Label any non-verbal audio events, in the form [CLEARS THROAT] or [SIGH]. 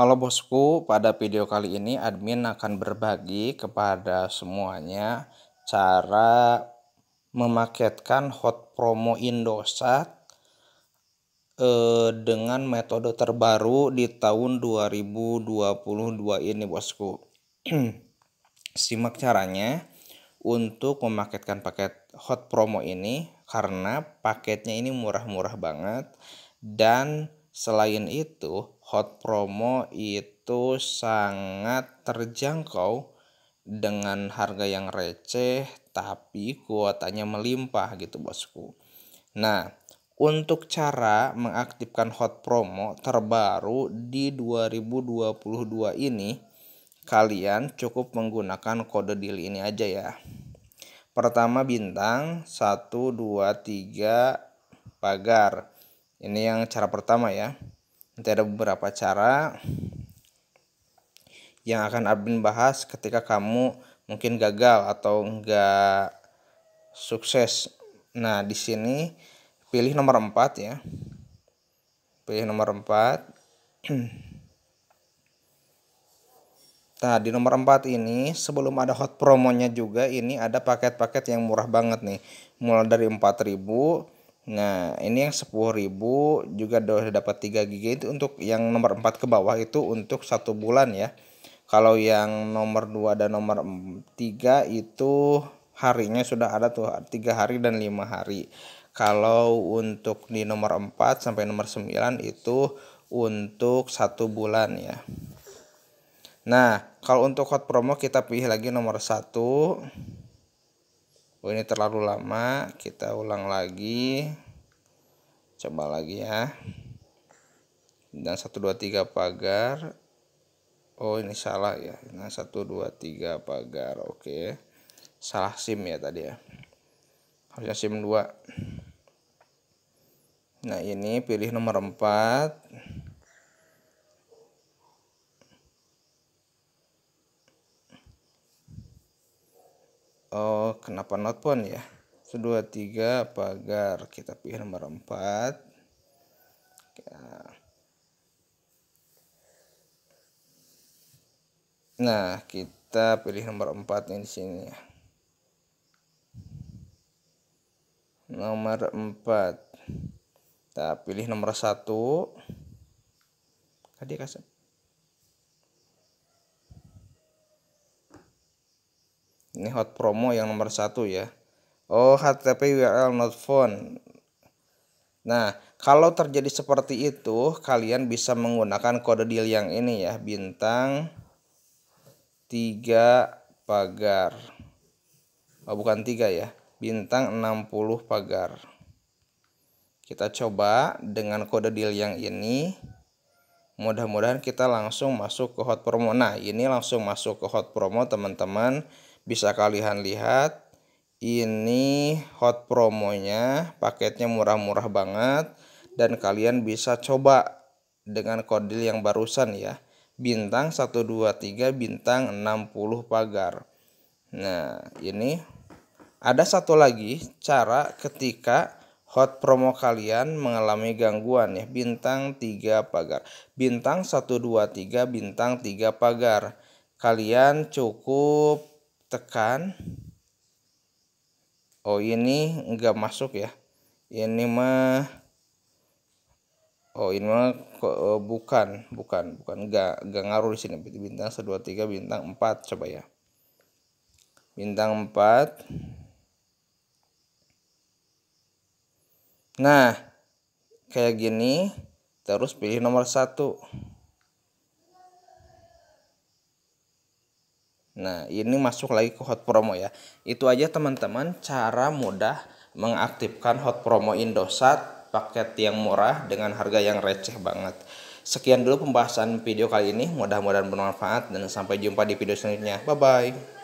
Halo bosku, pada video kali ini admin akan berbagi kepada semuanya cara memaketkan hot promo Indosat eh, dengan metode terbaru di tahun 2022 ini bosku. [CLEARS THROAT] Simak caranya untuk memaketkan paket hot promo ini karena paketnya ini murah-murah banget dan Selain itu, hot promo itu sangat terjangkau dengan harga yang receh tapi kuotanya melimpah gitu bosku. Nah, untuk cara mengaktifkan hot promo terbaru di 2022 ini, kalian cukup menggunakan kode deal ini aja ya. Pertama bintang 123 pagar ini yang cara pertama ya nanti ada beberapa cara yang akan admin bahas ketika kamu mungkin gagal atau enggak sukses nah di sini pilih nomor 4 ya pilih nomor 4 [CLEARS THROAT] Nah, di nomor 4 ini sebelum ada hot promonya juga ini ada paket-paket yang murah banget nih. Mulai dari 4000 Nah, ini yang 10.000 juga udah dapat 3 gigi itu untuk yang nomor 4 ke bawah itu untuk satu bulan ya. Kalau yang nomor 2 dan nomor 3 itu harinya sudah ada tuh 3 hari dan 5 hari. Kalau untuk di nomor 4 sampai nomor 9 itu untuk satu bulan ya. Nah, kalau untuk hot promo kita pilih lagi nomor 1 oh ini terlalu lama kita ulang lagi coba lagi ya dan 1 2 3 pagar oh ini salah ya nah 1 2 3 pagar oke salah SIM ya tadi ya harusnya SIM 2 nah ini pilih nomor 4 nah oh kenapa not pun ya 1 2 3 pagar kita pilih nomor 4 Nah, kita pilih nomor 4 ini di sini ya. Nomor 4. Kita pilih nomor 1. Tadi kasih Ini hot promo yang nomor satu ya. Oh, HTTP URL not found. Nah, kalau terjadi seperti itu, kalian bisa menggunakan kode deal yang ini ya, bintang 3 pagar. Oh, bukan tiga ya. Bintang 60 pagar. Kita coba dengan kode deal yang ini. Mudah-mudahan kita langsung masuk ke hot promo. Nah, ini langsung masuk ke hot promo, teman-teman bisa kalian lihat ini hot promonya paketnya murah-murah banget dan kalian bisa coba dengan kode yang barusan ya bintang 123 bintang 60 pagar nah ini ada satu lagi cara ketika hot promo kalian mengalami gangguan ya bintang 3 pagar bintang 123 bintang 3 pagar kalian cukup tekan oh ini enggak masuk ya ini mah oh ini mah oh, bukan bukan bukan enggak enggak ngaruh di sini bintang 1 2 3 bintang 4 coba ya bintang 4 nah kayak gini terus pilih nomor satu Nah, ini masuk lagi ke hot promo ya. Itu aja teman-teman cara mudah mengaktifkan hot promo Indosat paket yang murah dengan harga yang receh banget. Sekian dulu pembahasan video kali ini, mudah-mudahan bermanfaat dan sampai jumpa di video selanjutnya. Bye bye.